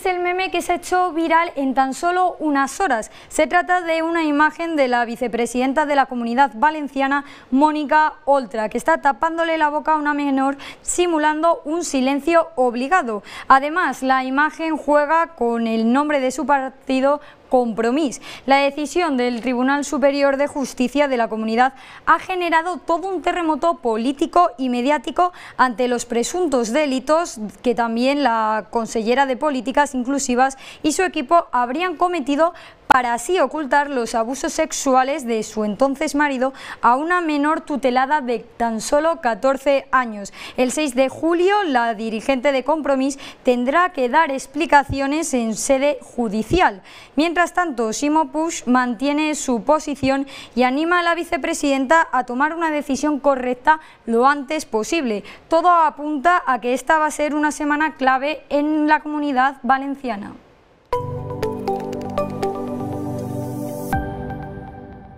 es el meme que se ha hecho viral en tan solo unas horas. Se trata de una imagen de la vicepresidenta de la comunidad valenciana, Mónica Oltra, que está tapándole la boca a una menor simulando un silencio obligado. Además, la imagen juega con el nombre de su partido Compromís. La decisión del Tribunal Superior de Justicia de la Comunidad ha generado todo un terremoto político y mediático ante los presuntos delitos que también la consellera de Políticas Inclusivas y su equipo habrían cometido para así ocultar los abusos sexuales de su entonces marido a una menor tutelada de tan solo 14 años. El 6 de julio, la dirigente de Compromís tendrá que dar explicaciones en sede judicial. Mientras Mientras tanto, Simo Push mantiene su posición y anima a la vicepresidenta a tomar una decisión correcta lo antes posible. Todo apunta a que esta va a ser una semana clave en la comunidad valenciana.